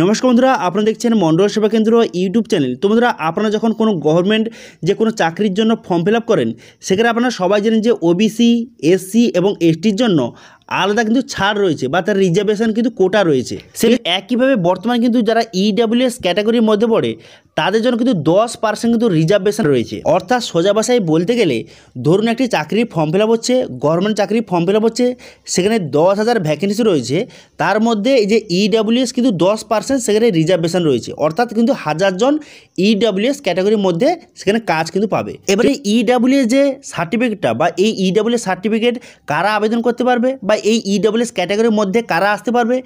নমস্কার বন্ধুরা আপনারা দেখছেন মণ্ডল সেবা কেন্দ্র ইউটিউব চ্যানেল তো বন্ধুরা আপনারা যখন কোনো গভর্নমেন্ট যে কোনো চাকরির জন্য ফর্ম ফিল করেন সেখানে আপনারা সবাই জানেন যে ওবিসি এসসি এবং এসটির জন্য আলাদা কিন্তু ছাড় রয়েছে বা তার রিজার্ভেশন কিন্তু কোটা রয়েছে সে একইভাবে বর্তমানে কিন্তু যারা ইডাব্লিউএস e ক্যাটাগরির মধ্যে পড়ে তাদের জন্য কিন্তু দশ পার্সেন্ট কিন্তু রিজার্ভেশন রয়েছে অর্থাৎ সোজা ভাষায় বলতে গেলে ধরুন একটি চাকরির ফর্ম ফিল হচ্ছে গভর্নমেন্ট চাকরির ফর্ম ফিল হচ্ছে সেখানে দশ হাজার ভ্যাকেন্সি রয়েছে তার মধ্যে এই যে ইডাব্লিউএস e কিন্তু দশ পার্সেন্ট সেখানে রিজার্ভেশন রয়েছে অর্থাৎ কিন্তু হাজারজন ইডাব্লিউএস e ক্যাটাগরির মধ্যে সেখানে কাজ কিন্তু পাবে এবারে ইডাব্লিউএস যে সার্টিফিকেটটা বা এই ইডাব্লিউএস সার্টিফিকেট কারা আবেদন করতে পারবে বা এই ইডব্লিউএস e ক্যাটাগরির মধ্যে কারা আসতে পারবে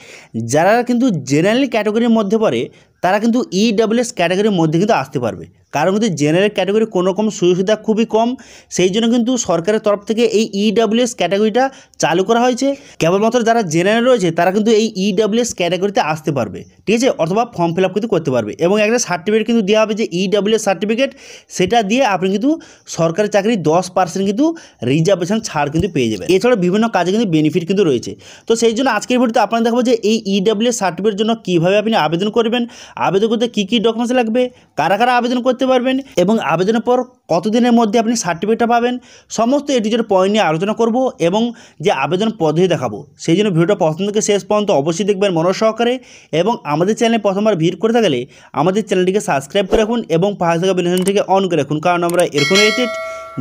যারা কিন্তু জেনারেল ক্যাটাগরির মধ্যে পড়ে তারা কিন্তু ইডব্লিউএস e ক্যাটাগরির মধ্যে কিন্তু আসতে পারবে কারণ কিন্তু জেনারেল ক্যাটাগরি কোনোরকম রকম সুযোগ সুবিধা খুবই কম সেই জন্য কিন্তু সরকারের তরফ থেকে এই ইডাব্লিউএস e ক্যাটাগরিটা চালু করা হয়েছে কেবলমাত্র যারা জেনারেল রয়েছে তারা কিন্তু এই ইডাব্লিউএস e ক্যাটাগরিতে আসতে পারবে ঠিক আছে অথবা ফর্ম ফিল আপ কিন্তু করতে পারবে এবং একটা সার্টিফিকেট কিন্তু দেওয়া হবে যে ইডাব্লিউএস e সার্টিফিকেট সেটা দিয়ে আপনি কিন্তু সরকারি চাকরি দশ পার্সেন্ট কিন্তু রিজার্ভেশন ছাড় কিন্তু পেয়ে যাবে এছাড়া বিভিন্ন কাজে কিন্তু বেনিফিট কিন্তু রয়েছে তো সেই জন্য আজকের ভিডিওতে আপনারা দেখাবো যে এই ইডাব্লিউএস সার্টিফিকেটের জন্য কীভাবে আপনি আবেদন করবেন আবেদন করতে কী কী ডকুমেন্টস লাগবে কারা কারা আবেদন করতে করতে পারবেন এবং আবেদনের পর কতদিনের মধ্যে আপনি সার্টিফিকেটটা পাবেন সমস্ত এটি জন্য পয়েন্ট নিয়ে আলোচনা করব এবং যে আবেদন পদ্ধতি দেখাবো সেই জন্য ভিডিওটা পছন্দ থেকে শেষ পর্যন্ত অবশ্যই দেখবেন মনোজ সহকারে এবং আমাদের চ্যানেলে প্রথমবার ভিড় করে থাকলে আমাদের চ্যানেলটিকে সাবস্ক্রাইব করে রাখুন এবং পাশে থাকা বিনোদন থেকে অন করে রাখুন কারণ আমরা এরকম রিলেটেড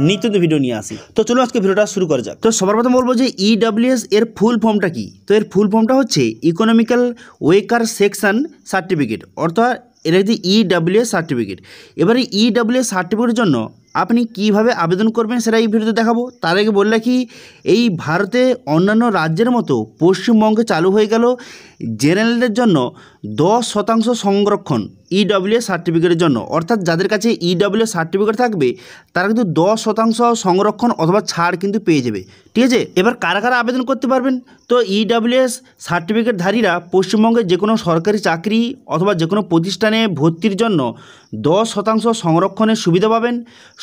নিত্যন্ত ভিডিও নিয়ে আসি তো চলো আজকে ভিডিওটা শুরু করা যাক তো সবার প্রথম বলবো যে ইডাব্লিউএস e এর ফুল ফর্মটা কি তো এর ফুল ফর্মটা হচ্ছে ইকোনমিক্যাল ওয়েকার সেকশন সার্টিফিকেট অর্থাৎ এটা হচ্ছে ইডাব্লিউএস e সার্টিফিকেট এবারে ইডাব্লিউএস e সার্টিফিকেটের জন্য আপনি কিভাবে আবেদন করবেন সেটা এই ভিডিওতে দেখাবো তার আগে বললে কি এই ভারতে অন্যান্য রাজ্যের মতো পশ্চিমবঙ্গে চালু হয়ে গেল জেনারেলদের জন্য দশ শতাংশ সংরক্ষণ ইডব্লিউ e সার্টিফিকেটের জন্য অর্থাৎ যাদের কাছে ইডব্লিউ e সার্টিফিকেট থাকবে তারা কিন্তু দশ শতাংশ সংরক্ষণ অথবা ছাড় কিন্তু পেয়ে যাবে ঠিক আছে এবার কারা কারা আবেদন করতে পারবেন তো ইডব্লিউএস e সার্টিফিকেটধারীরা পশ্চিমবঙ্গে যে কোনো সরকারি চাকরি অথবা যে কোনো প্রতিষ্ঠানে ভর্তির জন্য দশ শতাংশ সংরক্ষণের সুবিধা পাবেন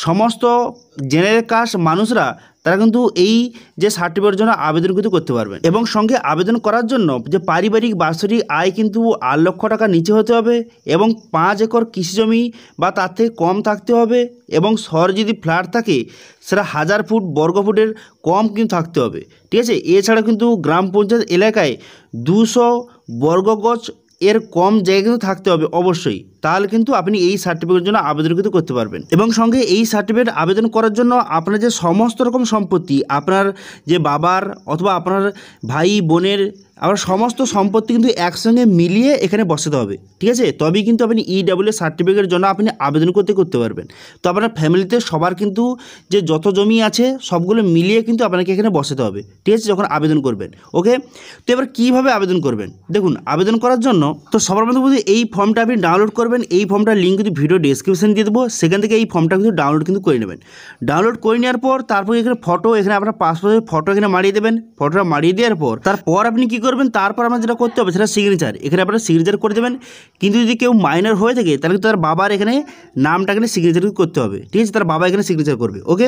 সমস্ত জেনারেল কাস্ট মানুষরা তারা কিন্তু এই যে সার্টিফিকেটের জন্য আবেদন কিন্তু করতে পারবেন এবং সঙ্গে আবেদন করার জন্য যে পারিবারিক বাৎসরিক আয় কিন্তু আট লক্ষ টাকা নিচে হতে হবে এবং পাঁচ একর কৃষিজমি বা তার থেকে কম থাকতে হবে এবং শহরে যদি ফ্ল্যাট থাকে সেটা হাজার ফুট বর্গ ফুটের কম কিন্তু থাকতে হবে ঠিক আছে এছাড়া কিন্তু গ্রাম পঞ্চায়েত এলাকায় দুশো বর্গগজ এর কম জায়গা কিন্তু থাকতে হবে অবশ্যই তাহলে কিন্তু আপনি এই সার্টিফিকেটের জন্য আবেদন কিন্তু করতে পারবেন এবং সঙ্গে এই সার্টিফিকেট আবেদন করার জন্য আপনার যে সমস্ত রকম সম্পত্তি আপনার যে বাবার অথবা আপনার ভাই বোনের আবার সমস্ত সম্পত্তি কিন্তু একসঙ্গে মিলিয়ে এখানে বসাতে হবে ঠিক আছে তবেই কিন্তু আপনি ইডাব্লিউ e সার্টিফিকেটের জন্য আপনি আবেদন করতে করতে পারবেন তো আপনার ফ্যামিলিতে সবার কিন্তু যে যত জমি আছে সবগুলো মিলিয়ে কিন্তু আপনাকে এখানে বসাতে হবে ঠিক আছে যখন আবেদন করবেন ওকে তো এবার কীভাবে আবেদন করবেন দেখুন আবেদন করার জন্য তো সবার মধ্যে এই ফর্মটা আপনি ডাউনলোড করবেন পারবেন এই ফর্মটার লিঙ্ক কিন্তু ভিডিও ডিসক্রিপশন দিয়ে দেবো সেখান থেকে এই ফর্মটা কিন্তু ডাউনলোড কিন্তু করে নেবেন ডাউনলোড করে নেওয়ার পর তারপর এখানে ফটো এখানে আপনার পাসপোর্টের ফটো এখানে মারিয়ে দেবেন ফটোটা মারিয়ে দেওয়ার পর তারপর আপনি কি করবেন তারপর আপনার যেটা করতে হবে সেটা সিগনেচার এখানে আপনার সিগনেচার করে দেবেন কিন্তু যদি কেউ মাইনার হয়ে থাকে তাহলে কিন্তু তার বাবার এখানে নামটা এখানে সিগনেচার করতে হবে ঠিক আছে তার বাবা এখানে সিগনেচার করবে ওকে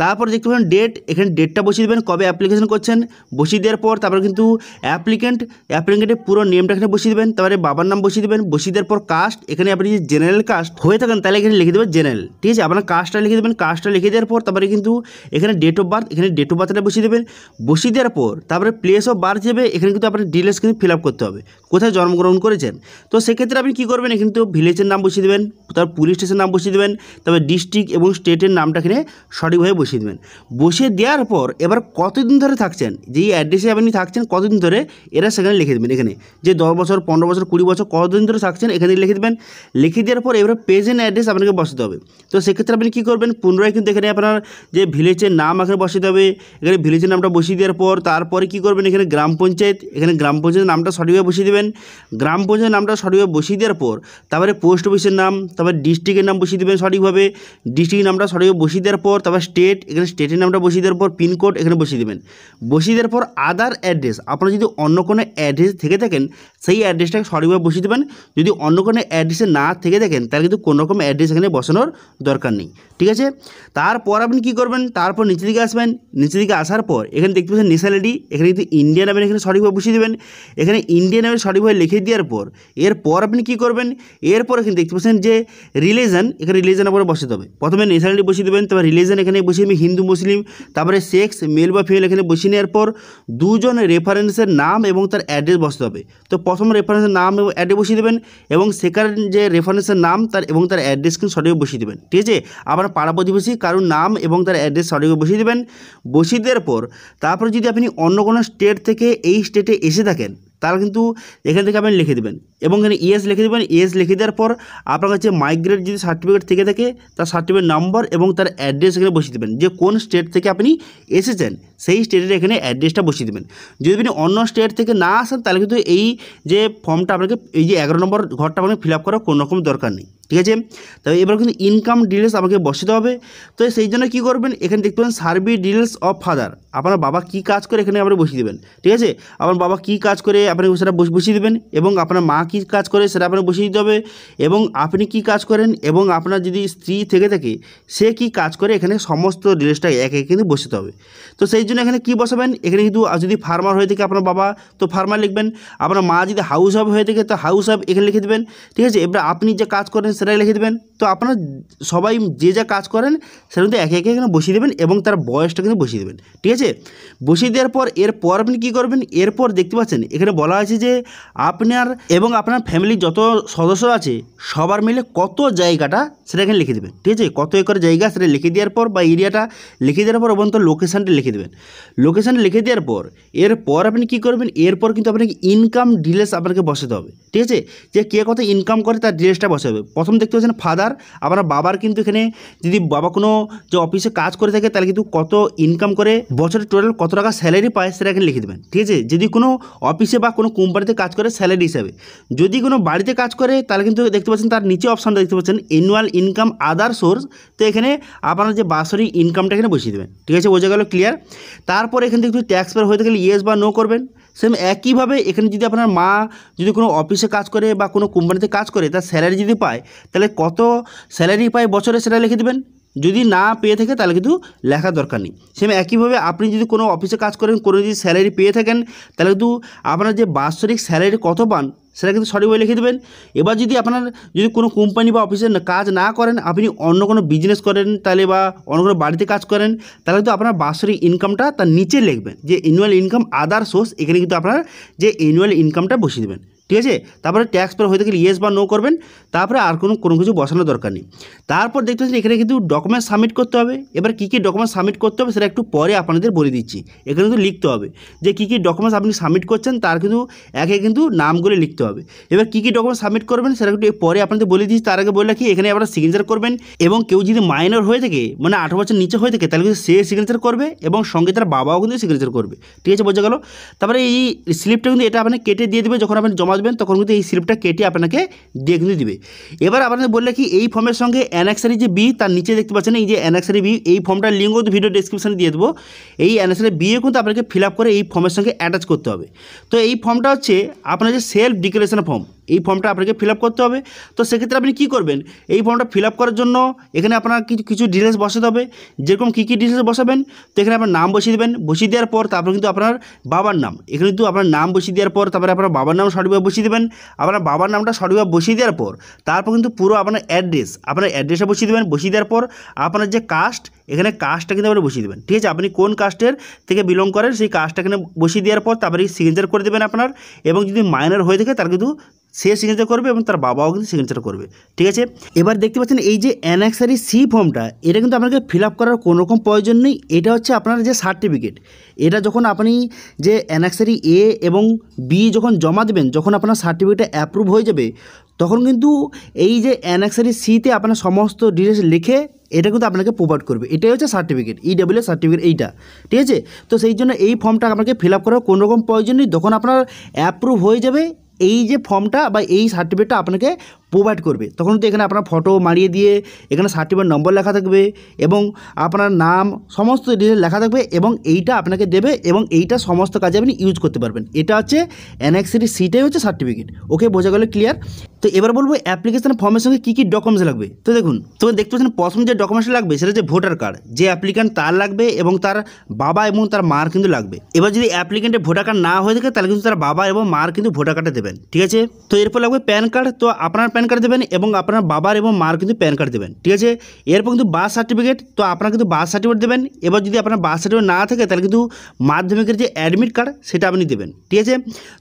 তারপর দেখতে পাবেন ডেট এখানে ডেটটা বসিয়ে দেবেন কবে অ্যাপ্লিকেশন করছেন বসিয়ে দেওয়ার পর তারপর কিন্তু অ্যাপ্লিকেন্ট অ্যাপ্লিকেন্টের পুরো নেমটা এখানে বসিয়ে দেবেন তারপরে বাবার নাম বসিয়ে দেবেন বসিয়ে দেওয়ার পর কাস্ট এখানে আপনি যদি জেনারেল কাস্ট হয়ে থাকেন তাহলে এখানে লিখে দেবেন জেনারেল ঠিক আছে আপনার কাস্টটা লিখে দেবেন কাস্টটা লিখে দেওয়ার পর তারপরে কিন্তু এখানে ডেট অফ বার্থ এখানে ডেট অফ বার্থটা বসিয়ে দেবেন বসিয়ে দেওয়ার পর তারপরে প্লেস অফ বার্থ যাবে এখানে কিন্তু আপনার ডিটেলস কিন্তু ফিল আপ করতে হবে কোথায় জন্মগ্রহণ করেছেন তো সেক্ষেত্রে আপনি কী করবেন এখানে তো ভিলেজের নাম বসিয়ে দেবেন তারপর পুলিশ স্টেশন নাম বসিয়ে দেবেন তারপর ডিস্ট্রিক্ট এবং স্টেটের নামটা এখানে সঠিকভাবে বসিয়ে দেবেন বসিয়ে দেওয়ার পর এবার কতদিন ধরে থাকছেন যেই অ্যাড্রেসে আপনি থাকছেন কতদিন ধরে এরা সেখানে লিখে দেবেন এখানে যে দশ বছর পনেরো বছর কুড়ি বছর কতদিন ধরে থাকছেন এখানে লিখে দেবেন লিখে দেওয়ার পর এবার পেজ এন্ড অ্যাড্রেস আপনাকে বসাতে হবে তো সেক্ষেত্রে আপনি কী করবেন পুনরায় কিন্তু এখানে আপনার যে ভিলেজের নাম এখানে বসাতে হবে এখানে ভিলেজের নামটা বসিয়ে দেওয়ার পর তারপরে কী করবেন এখানে গ্রাম পঞ্চায়েত এখানে গ্রাম পঞ্চায়েতের নামটা সঠিকভাবে বসিয়ে দেবেন গ্রাম পঞ্চায়েত নামটা সঠিকভাবে বসিয়ে দেওয়ার পর তারপরে পোস্ট অফিসের নাম তারপরে ডিস্ট্রিক্টের নাম বসিয়ে দেবেন সঠিকভাবে ডিস্ট্রিক্টের নামটা সঠিকভাবে বসিয়ে দেওয়ার পর তারপর স্টেট এখানে স্টেটের নামটা বসিয়ে দেওয়ার পর পিনকোড এখানে বসিয়ে দেবেন বসিয়ে দেওয়ার পর আদার অ্যাড্রেস আপনারা যদি অন্য কোনো অ্যাড্রেস থেকে থাকেন সেই অ্যাড্রেসটাকে সঠিকভাবে বসিয়ে দেবেন যদি অন্য কোনো অ্যাড্রেস অফিসে না থেকে দেখেন তাহলে কিন্তু কোনো রকম অ্যাড্রেস এখানে বসানোর দরকার নেই ঠিক আছে তারপর আপনি কি করবেন তারপর নিচে দিকে আসবেন নিচে দিকে আসার পর এখানে দেখতে পাচ্ছেন আইডি এখানে কিন্তু ইন্ডিয়া নামের এখানে সঠিকভাবে বসিয়ে দেবেন এখানে ইন্ডিয়া নামের সঠিকভাবে লিখে দেওয়ার পর এরপর আপনি কি করবেন এরপর এখানে দেখতে পাচ্ছেন যে রিলিজন এখানে রিলিজনের আপনার বসে দেবে প্রথমে আইডি বসিয়ে দেবেন তারপর রিলিজন এখানে বসিয়ে আমি হিন্দু মুসলিম তারপরে সেক্স মেল বা ফিমেল এখানে বসিয়ে নেওয়ার পর দুজন রেফারেন্সের নাম এবং তার অ্যাড্রেস বসতে হবে তো প্রথম রেফারেন্সের নাম এবং অ্যাড্রেস বসিয়ে দেবেন এবং সেকেন্ড যে রেফারেন্সের নাম তার এবং তার অ্যাড্রেস কিন্তু সঠিক বসিয়ে দেবেন ঠিক আছে আবার পাড়া প্রতিবেশী কারোর নাম এবং তার অ্যাড্রেস সঠিক বসিয়ে দেবেন বসিয়ে দেওয়ার পর তারপর যদি আপনি অন্য কোনো স্টেট থেকে এই স্টেটে এসে থাকেন তাহলে কিন্তু এখান থেকে আপনি লিখে দেবেন এবং এখানে ইএস লিখে দেবেন ইএস লিখে দেওয়ার পর আপনার কাছে মাইগ্রেট যদি সার্টিফিকেট থেকে থাকে তার সার্টিফিকেট নাম্বার এবং তার অ্যাড্রেস এখানে বসিয়ে দেবেন যে কোন স্টেট থেকে আপনি এসেছেন সেই স্টেটের এখানে অ্যাড্রেসটা বসিয়ে দেবেন যদি আপনি অন্য স্টেট থেকে না আসেন তাহলে কিন্তু এই যে ফর্মটা আপনাকে এই যে এগারো নম্বর ঘরটা আপনাকে ফিল আপ করার কোনো রকম দরকার নেই ঠিক আছে তবে এবার কিন্তু ইনকাম ডিটেলস আমাকে বসাতে হবে তো সেই জন্য কী করবেন এখানে দেখতে পাবেন সার্ভি ডিটেলস অফ ফাদার আপনার বাবা কি কাজ করে এখানে আপনি বসিয়ে দেবেন ঠিক আছে আপনার বাবা কি কাজ করে আপনি সেটা বসিয়ে দেবেন এবং আপনার মা কি কাজ করে সেটা আপনার বসিয়ে দিতে হবে এবং আপনি কি কাজ করেন এবং আপনার যদি স্ত্রী থেকে থাকে সে কি কাজ করে এখানে সমস্ত ডিটেলসটা একে কিন্তু বসিতে হবে তো সেই জন্য এখানে কি বসাবেন এখানে কিন্তু যদি ফার্মার হয়ে থাকে আপনার বাবা তো ফার্মার লিখবেন আপনার মা যদি হাউস হাব হয়ে থাকে তো হাউস হাব এখানে লিখে দেবেন ঠিক আছে এবার আপনি যে কাজ করেন সেটাকে লিখে দেবেন তো আপনারা সবাই যে যা কাজ করেন সেটা কিন্তু একে একে এখানে বসিয়ে দেবেন এবং তার বয়সটা কিন্তু বসিয়ে দেবেন ঠিক আছে বসিয়ে দেওয়ার পর এরপর আপনি কী করবেন এরপর দেখতে পাচ্ছেন এখানে বলা আছে যে আপনার এবং আপনার ফ্যামিলির যত সদস্য আছে সবার মিলে কত জায়গাটা সেটা এখানে লিখে দেবেন ঠিক আছে কত একর জায়গা সেটা লিখে দেওয়ার পর বা এরিয়াটা লিখে দেওয়ার পর অবন্ত লোকেশানটা লিখে দেবেন লোকেশান লিখে দেওয়ার পর এরপর আপনি কি করবেন এরপর কিন্তু আপনাকে ইনকাম ডিলেস আপনাকে বসাতে হবে ঠিক আছে যে কে কত ইনকাম করে তার ডিলেসটা বসে হবে প্রথম দেখতে পাচ্ছেন ফাদার আপনার বাবার কিন্তু এখানে যদি বাবা কোনো যে অফিসে কাজ করে থাকে তাহলে কিন্তু কত ইনকাম করে বছরে টোটাল কত টাকা স্যালারি পায় সেটা এখানে লিখে দেবেন ঠিক আছে যদি কোনো অফিসে বা কোনো কোম্পানিতে কাজ করে স্যালারি হিসাবে যদি কোনো বাড়িতে কাজ করে তাহলে কিন্তু দেখতে পাচ্ছেন তার নিচে অপশানটা দেখতে পাচ্ছেন অ্যানুয়াল ইনকাম আদার সোর্স তো এখানে আপনার যে বাৎসরিক ইনকামটা এখানে বসিয়ে দেবেন ঠিক আছে বোঝা গেল ক্লিয়ার তারপর এখান থেকে যদি ট্যাক্স পেয়ার হয়ে থাকলে ইয়েস বা নো করবেন সেম একইভাবে এখানে যদি আপনার মা যদি কোনো অফিসে কাজ করে বা কোনো কোম্পানিতে কাজ করে তার স্যালারি যদি পায় তাহলে কত স্যালারি পায় বছরে সেটা লিখে দেবেন যদি না পেয়ে থাকে তাহলে কিন্তু লেখা দরকার নেই সেম একইভাবে আপনি যদি কোনো অফিসে কাজ করেন কোনো যদি স্যালারি পেয়ে থাকেন তাহলে কিন্তু আপনার যে বাৎসরিক স্যালারি কত পান সেটা কিন্তু সঠিকভাবে লিখে দেবেন এবার যদি আপনার যদি কোনো কোম্পানি বা অফিসের কাজ না করেন আপনি অন্য কোনো বিজনেস করেন তাহলে বা অন্য কোনো বাড়িতে কাজ করেন তাহলে কিন্তু আপনার বাৎসরিক ইনকামটা তার নিচে লিখবেন যে অ্যানুয়াল ইনকাম আদার সোর্স এখানে কিন্তু আপনার যে অ্যানুয়াল ইনকামটা বসিয়ে দেবেন ঠিক আছে তারপরে ট্যাক্স পর হয়ে থাকলে ইয়েস বা নো করবেন তারপরে আর কোনো কোনো কিছু বসানোর দরকার নেই তারপর দেখতে পাচ্ছি এখানে কিন্তু ডকুমেন্ট সাবমিট করতে হবে এবার কী কী ডকুমেন্ট সাবমিট করতে হবে সেটা একটু পরে আপনাদের বলে দিচ্ছি এখানে কিন্তু লিখতে হবে যে কী কী ডকুমেন্টস আপনি সাবমিট করছেন তার কিন্তু একে কিন্তু নামগুলো লিখতে হবে এবার কী কী ডকুমেন্ট সাবমিট করবেন সেটা একটু পরে আপনাদের বলে দিচ্ছি তার আগে বলে রাখি এখানে আপনারা সিগনেচার করবেন এবং কেউ যদি মাইনর হয়ে থাকে মানে আঠারো বছর নিচে হয়ে থাকে তাহলে কিন্তু সে সিগনেচার করবে এবং সঙ্গে তার বাবাও কিন্তু সিগনেচার করবে ঠিক আছে বোঝা গেল তারপরে এই স্লিপটা কিন্তু এটা আপনাকে কেটে দিয়ে দেবে যখন আপনি জমা দেবেন তখন কিন্তু এই স্লিপটা কেটে আপনাকে দিয়ে কিন্তু দেবে এবার আপনাদের বললে কি এই ফর্মের সঙ্গে অ্যানাক্সারি যে বি তার নিচে দেখতে পাচ্ছেন এই যে অ্যানাক্সারি বি এই ফর্মটার লিঙ্ক কিন্তু ভিডিও ডিসক্রিপশানে দিয়ে দেবো এই অ্যানাক্সারি এ কিন্তু আপনাকে ফিল করে এই ফর্মের সঙ্গে অ্যাটাচ করতে হবে তো এই ফর্মটা হচ্ছে আপনার যে সেলফ ডিক্লারেশন ফর্ম এই ফর্মটা আপনাকে ফিল করতে হবে তো সেক্ষেত্রে আপনি কি করবেন এই ফর্মটা ফিল করার জন্য এখানে আপনার কিছু কিছু ডিটেলস বসাতে হবে যেরকম কী কী ডিটেলস বসাবেন তো এখানে আপনার নাম বসিয়ে দেবেন বসিয়ে দেওয়ার পর তারপর কিন্তু আপনার বাবার নাম এখানে কিন্তু আপনার নাম বসিয়ে দেওয়ার পর তারপরে আপনার বাবার নাম সঠিকভাবে বসিয়ে দেবেন আপনার বাবার নামটা সঠিকভাবে বসিয়ে দেওয়ার পর তারপর কিন্তু পুরো আপনার অ্যাড্রেস আপনার অ্যাড্রেসে বসিয়ে দেবেন বসিয়ে দেওয়ার পর আপনার যে কাস্ট এখানে কাস্টটা কিন্তু আপনি বসিয়ে দেবেন ঠিক আছে আপনি কোন কাস্টের থেকে বিলং করেন সেই কাস্টটা এখানে বসিয়ে দেওয়ার পর তারপরে সিগনেচার করে দেবেন আপনার এবং যদি মাইনার হয়ে থাকে তার কিন্তু সে সিগনেচার করবে এবং তার বাবাও কিন্তু সিগনেচার করবে ঠিক আছে এবার দেখতে পাচ্ছেন এই যে অ্যানাক্সারি সি ফর্মটা এটা কিন্তু আপনাকে ফিল আপ করার কোনো রকম প্রয়োজন নেই এটা হচ্ছে আপনার যে সার্টিফিকেট এটা যখন আপনি যে অ্যানাক্সারি এ এবং বি যখন জমা দেবেন যখন আপনার সার্টিফিকেটটা অ্যাপ্রুভ হয়ে যাবে তখন কিন্তু এই যে অ্যানাক্সারি সিতে আপনার সমস্ত ডিটেলস লিখে এটা কিন্তু আপনাকে প্রোভাইড করবে এটাই হচ্ছে সার্টিফিকেট ইডাব্লিউ সার্টিফিকেট এইটা ঠিক আছে তো সেই জন্য এই ফর্মটা আপনাকে ফিল আপ করার কোনো রকম প্রয়োজন নেই যখন আপনার অ্যাপ্রুভ হয়ে যাবে এই যে ফর্মটা বা এই সার্টিফিকেটটা আপনাকে প্রোভাইড করবে তখন তো এখানে আপনার ফটো মারিয়ে দিয়ে এখানে সার্টিফিকেট নম্বর লেখা থাকবে এবং আপনার নাম সমস্ত ডিটেল লেখা থাকবে এবং এইটা আপনাকে দেবে এবং এইটা সমস্ত কাজে আপনি ইউজ করতে পারবেন এটা হচ্ছে অ্যানেক্সারি সিটাই হচ্ছে সার্টিফিকেট ওকে বোঝা গেলে ক্লিয়ার তো এবার বলবো অ্যাপ্লিকেশান ফর্মের সঙ্গে কী কী ডকুমেন্টস লাগবে তো দেখুন তো দেখতে পাচ্ছেন প্রথম যে ডকুমেন্টস লাগবে সেটা হচ্ছে ভোটার কার্ড যে অ্যাপ্লিকেন্ট তার লাগবে এবং তার বাবা এবং তার মার কিন্তু লাগবে এবার যদি অ্যাপ্লিকেন্টের ভোটার কার্ড না হয়ে থাকে তাহলে কিন্তু তার বাবা এবং মার কিন্তু ভোটার কার্ডটা দেবেন ঠিক আছে তো এরপর লাগবে প্যান কার্ড তো আপনার প্যান কার্ড দেবেন এবং আপনার বাবার এবং মার কিন্তু প্যান কার্ড দেবেন ঠিক আছে এরপর কিন্তু বার্থ সার্টিফিকেট তো আপনার কিন্তু বার্থ সার্টিফিকেট দেবেন এবার যদি আপনার বার্থ সার্টিফিকেট না থাকে তাহলে কিন্তু মাধ্যমিকের যে অ্যাডমিট কার্ড সেটা আপনি দেবেন ঠিক আছে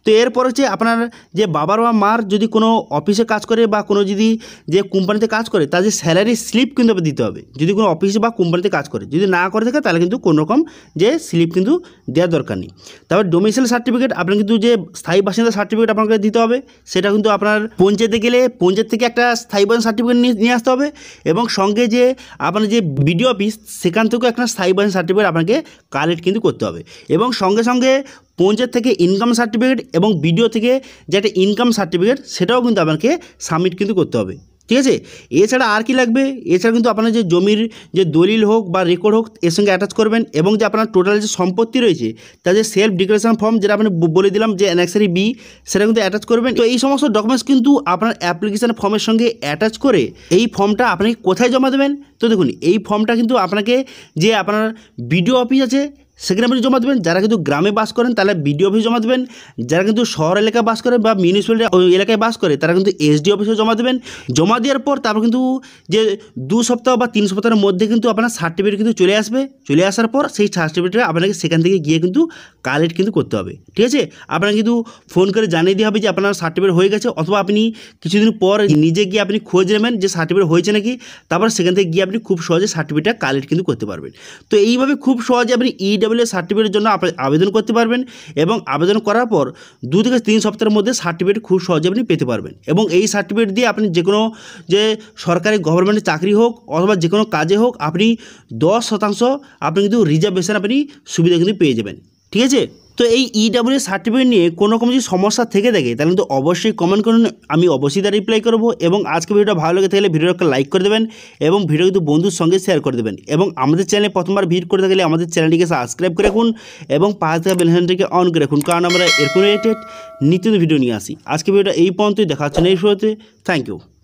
তো এরপর হচ্ছে আপনার যে বাবার বা মার যদি কোনো অফিসে কাজ করে বা কোনো যদি যে কোম্পানিতে কাজ করে তার যে স্যালারি স্লিপ কিন্তু দিতে হবে যদি কোনো অফিসে বা কোম্পানিতে কাজ করে যদি না করে থাকে তাহলে কিন্তু কোনোরকম যে স্লিপ কিন্তু দেওয়ার দরকার নেই তারপর ডোমিসাইল সার্টিফিকেট আপনার কিন্তু যে স্থায়ী বাসিন্দা সার্টিফিকেট আপনাকে দিতে হবে সেটা কিন্তু আপনার পঞ্চায়েতে গেলে পঞ্চায়েত থেকে একটা স্থায়ী স্থায়ীবান সার্টিফিকেট নিয়ে আসতে হবে এবং সঙ্গে যে আপনার যে বিডিও অফিস সেখান থেকেও একটা স্থায়ী স্থায়ীবান সার্টিফিকেট আপনাকে কালেক্ট কিন্তু করতে হবে এবং সঙ্গে সঙ্গে পঞ্চায়েত থেকে ইনকাম সার্টিফিকেট এবং বিডিও থেকে যে একটা ইনকাম সার্টিফিকেট সেটাও কিন্তু আপনাকে সাবমিট কিন্তু করতে হবে ঠিক আছে এছাড়া আর কি লাগবে এছাড়া কিন্তু আপনার যে জমির যে দলিল হোক বা রেকর্ড হোক এর সঙ্গে অ্যাটাচ করবেন এবং যে আপনার টোটাল যে সম্পত্তি রয়েছে তা যে সেলফ ডিক্লারেশন ফর্ম যেটা আপনি বলে দিলাম যে অ্যানেক্সারি বি সেটা কিন্তু অ্যাটাচ করবেন তো এই সমস্ত ডকুমেন্টস কিন্তু আপনার অ্যাপ্লিকেশান ফর্মের সঙ্গে অ্যাটাচ করে এই ফর্মটা আপনাকে কোথায় জমা দেবেন তো দেখুন এই ফর্মটা কিন্তু আপনাকে যে আপনার বিডিও অফিস আছে সেখানে আপনি জমা দেবেন যারা কিন্তু গ্রামে বাস করেন তারা বিডি অফিস জমা দেবেন যারা কিন্তু শহর এলাকায় বাস করেন বা মিউনিসিপ্যালিটি এলাকায় বাস করে তারা কিন্তু এসডি অফিসে জমা দেবেন জমা দেওয়ার পর তারপর কিন্তু যে দু সপ্তাহ বা তিন সপ্তাহের মধ্যে কিন্তু আপনার সার্টিফিকেট কিন্তু চলে আসবে চলে আসার পর সেই সার্টিফিকেটটা আপনাকে সেখান থেকে গিয়ে কিন্তু কালেক্ট কিন্তু করতে হবে ঠিক আছে আপনাকে কিন্তু ফোন করে জানিয়ে দেওয়া হবে যে আপনার সার্টিফিকেট হয়ে গেছে অথবা আপনি কিছুদিন পর নিজে গিয়ে আপনি খোঁজ নেবেন যে সার্টিফিকেট হয়েছে নাকি তারপর সেখান থেকে গিয়ে আপনি খুব সহজে সার্টিফিকেটটা কালেক্ট কিন্তু করতে পারবেন তো এইভাবে খুব সহজে আপনি ইড e বিএলডাব্লিউ সার্টিফিকেটের জন্য আবেদন করতে পারবেন এবং আবেদন করার পর দু থেকে তিন সপ্তাহের মধ্যে সার্টিফিকেট খুব সহজে আপনি পেতে পারবেন এবং এই সার্টিফিকেট দিয়ে আপনি যে কোনো যে সরকারি গভর্নমেন্টের চাকরি হোক অথবা যে কোনো কাজে হোক আপনি দশ শতাংশ আপনি কিন্তু রিজার্ভেশন আপনি সুবিধা কিন্তু পেয়ে যাবেন ঠিক আছে তো এই ইডাব্লিউ e সার্টিফিকেট নিয়ে কোনো রকম যদি সমস্যা থেকে থাকে তাহলে তো অবশ্যই কমেন্ট করুন আমি অবশ্যই তার রিপ্লাই করব এবং আজকে ভিডিওটা ভালো লেগে থাকলে ভিডিও একটা লাইক করে দেবেন এবং ভিডিও কিন্তু বন্ধুর সঙ্গে শেয়ার করে দেবেন এবং আমাদের চ্যানেলে প্রথমবার ভিড় করে থাকলে আমাদের চ্যানেলটিকে সাবস্ক্রাইব করে রাখুন এবং পাশে থাকা বেলহানটিকে অন করে রাখুন কারণ আমরা এরকম রিলেটেড নিত্য ভিডিও নিয়ে আসি আজকে ভিডিওটা এই পর্যন্তই দেখা হচ্ছে এই শুরুতে থ্যাংক ইউ